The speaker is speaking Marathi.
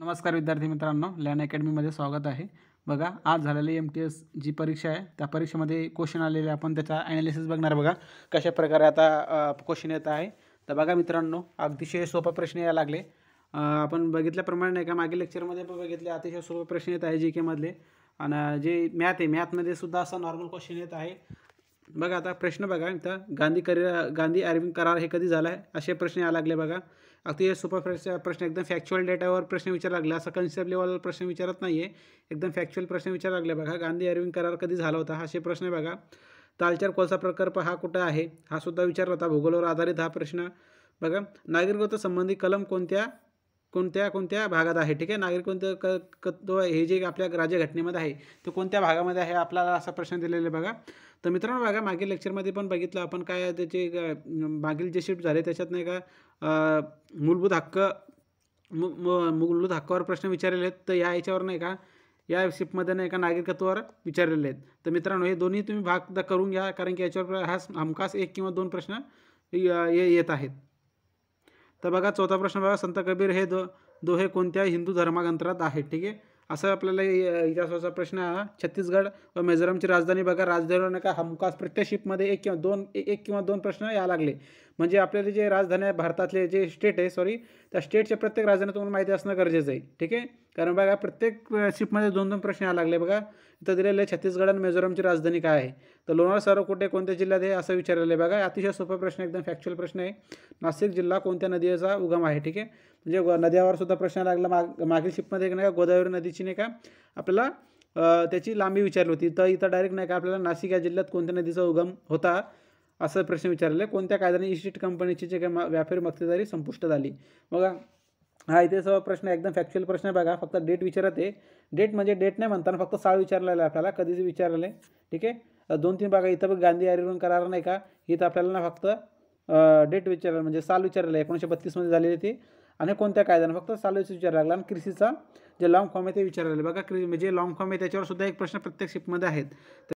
नमस्कार विद्यार्थी मित्रांनो लॅन अकॅडमीमध्ये स्वागत आहे बघा आज झालेली एम टी एस जी परीक्षा आहे त्या परीक्षेमध्ये क्वेश्चन आलेले आपण त्याचा ॲनालिसिस बघणार बघा कशा प्रकारे आता क्वेश्चन येत आहे तर बघा मित्रांनो अतिशय सोपा प्रश्न यायला लागले आपण बघितल्याप्रमाणे नाही का मागील लेक्चरमध्ये पण बघितले अतिशय सोपे प्रश्न येत आहे जी केमधले आणि जे मॅथ आहे मॅथमध्ये सुद्धा असा नॉर्मल क्वेश्चन येत आहे बघा आता प्रश्न बघा इथं गांधी करिअर गांधी अरविंद करार हे कधी झालं आहे असे प्रश्न यायला लागले बघा अगदी सुपर फ्रेश प्रश्न एकदम फॅक्च्युअल डेटावर प्रश्न विचार लागला असा कन्सेप्ट लेवलवर प्रश्न विचारत नाही आहे एकदम फॅक्च्युअल प्रश्न विचार लागले बघा गांधी अरविंद करार कधी झाला होता असे प्रश्न बघा तालचार कोळसा प्रकल्प हा कुठं आहे हा सुद्धा विचारला होता भूगोलवर आधारित हा प्रश्न बघा नागरिकत्व संबंधी कलम कोणत्या कोणत्या कोणत्या भागात आहे ठीक आहे नागरिकत्व हे जे आपल्या राज्यघटनेमध्ये आहे ते कोणत्या भागामध्ये आहे आपल्याला असा प्रश्न दिलेला आहे बघा तर मित्रांनो बघा मागील लेक्चरमध्ये पण बघितलं आपण काय त्याचे मागील जे शिफ्ट झाले त्याच्यात नाही का मूलभूत हक्क मूलभूत हक्कावर प्रश्न विचारलेले आहेत तर या याच्यावर नाही का या शिफ्टमध्ये नाही का नागरिकत्वावर विचारलेले आहेत तर मित्रांनो हे दोन्ही तुम्ही भाग करून घ्या कारण की याच्यावर हा हमखास एक किंवा दोन प्रश्न येत आहेत तर बघा चौथा प्रश्न बघा संत कबीर हे दो दोहे कोणत्या हिंदू धर्माग्रंथात आहेत ठीक आहे असं आपल्याला इतिहासाचा प्रश्न आहे छत्तीसगड व मिझोरामची राजधानी बघा राजधानी नका हमखास प्रत्येक शिपमध्ये एक किंवा दोन एक किंवा दोन प्रश्न यायला लागले म्हणजे आपल्याला जे आहे भारतातले जे स्टेट आहे सॉरी त्या स्टेटच्या प्रत्येक राजधानी तुम्हाला माहिती असणं गरजेचं आहे ठीक आहे कारण बघा प्रत्येक शिपमध्ये दोन दोन प्रश्न यायला लागले बघा इथं दिलेले छत्तीसगड आणि मिझोरामची राजधानी काय आहे तर लोणार सरोवर कुठे कोणत्या जिल्ह्यात आहे असं विचारलेलं आहे बघा अतिशय सोपा प्रश्न एकदम फॅक्च्युअल प्रश्न आहे नाशिक जिल्हा कोणत्या नदीचा उगम आहे ठीक आहे म्हणजे नद्यावर सुद्धा प्रश्न लागला माग मागील शिफ्टमध्ये नाही का गोदावरी नदीची नाही का आपल्याला त्याची लांबी विचारली होती तर इथं डायरेक्ट नाही का आपल्याला नाशिक या जिल्ह्यात कोणत्या नदीचा उगम होता असं प्रश्न विचारलेला आहे कोणत्या कायद्याने इस्टेट कंपनीची जे काही व्यापारी मक्तेदारी संपुष्टात आली बघा हा इथे सर्व प्रश्न एकदम फॅक्च्युअल प्रश्न आहे बघा फक्त डेट विचारत आहे डेट म्हणजे डेट नाही म्हणताना फक्त साळ विचारलेला आहे आपल्याला कधीच विचारलं ठीक आहे दोन तीन बघा इथं बघ गांधी आरिरून करार नाही का इथं आपल्याला ना फक्त डेट विचारलं म्हणजे साल विचारले आहे एकोणीसशे बत्तीसमध्ये झालेली ती आणि कोणत्या कायद्याने फक्त साल विचार लागला आणि कृषीचा जे लॉंग फॉर्म आहे ते विचारलेलं बघा क्रि म्हणजे लॉंग फॉर्म आहे त्याच्यावर सुद्धा एक प्रश्न प्रत्येक शिपमध्ये आहेत